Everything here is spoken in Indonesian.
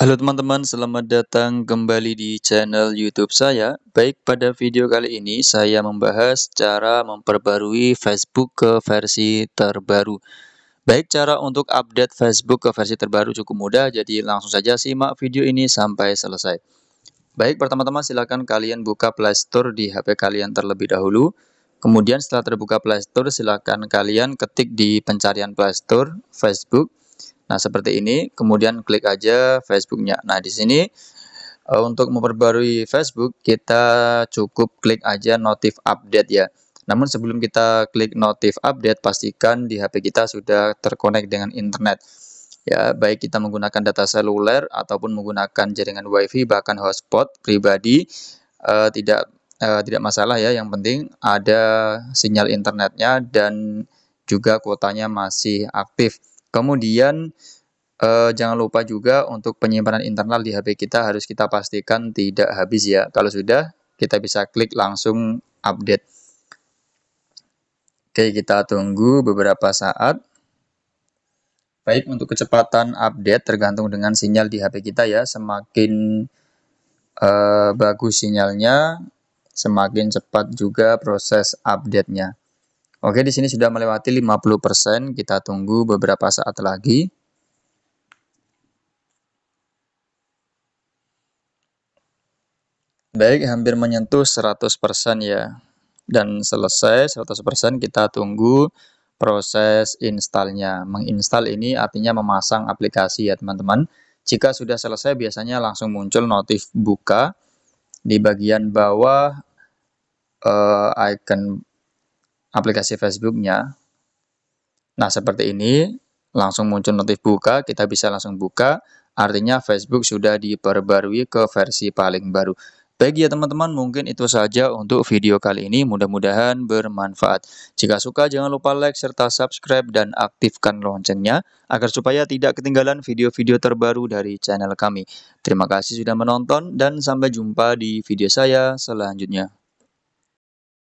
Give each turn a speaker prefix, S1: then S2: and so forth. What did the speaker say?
S1: Halo teman-teman, selamat datang kembali di channel YouTube saya. Baik, pada video kali ini saya membahas cara memperbarui Facebook ke versi terbaru. Baik, cara untuk update Facebook ke versi terbaru cukup mudah, jadi langsung saja simak video ini sampai selesai. Baik, pertama-tama silakan kalian buka Play Store di HP kalian terlebih dahulu. Kemudian setelah terbuka Play Store, silakan kalian ketik di pencarian Play Store Facebook. Nah, seperti ini. Kemudian klik aja Facebooknya. Nah, di sini eh, untuk memperbarui Facebook, kita cukup klik aja notif update ya. Namun sebelum kita klik notif update, pastikan di HP kita sudah terkonek dengan internet. Ya, baik kita menggunakan data seluler ataupun menggunakan jaringan WiFi bahkan hotspot pribadi eh, tidak eh, tidak masalah ya. Yang penting ada sinyal internetnya dan juga kuotanya masih aktif. Kemudian eh, jangan lupa juga untuk penyimpanan internal di HP kita harus kita pastikan tidak habis ya. Kalau sudah kita bisa klik langsung update. Oke, kita tunggu beberapa saat. Baik, untuk kecepatan update tergantung dengan sinyal di HP kita ya. Semakin eh, bagus sinyalnya, semakin cepat juga proses update-nya. Oke, di sini sudah melewati 50%, kita tunggu beberapa saat lagi. Baik, hampir menyentuh 100% ya. Dan selesai 100%, kita tunggu proses installnya. Menginstal ini artinya memasang aplikasi ya teman-teman. Jika sudah selesai, biasanya langsung muncul notif buka. Di bagian bawah, uh, icon aplikasi Facebooknya. Nah, seperti ini langsung muncul notif buka, kita bisa langsung buka, artinya Facebook sudah diperbarui ke versi paling baru. Baik ya teman-teman, mungkin itu saja untuk video kali ini, mudah-mudahan bermanfaat. Jika suka jangan lupa like serta subscribe dan aktifkan loncengnya, agar supaya tidak ketinggalan video-video terbaru dari channel kami. Terima kasih sudah menonton dan sampai jumpa di video saya selanjutnya.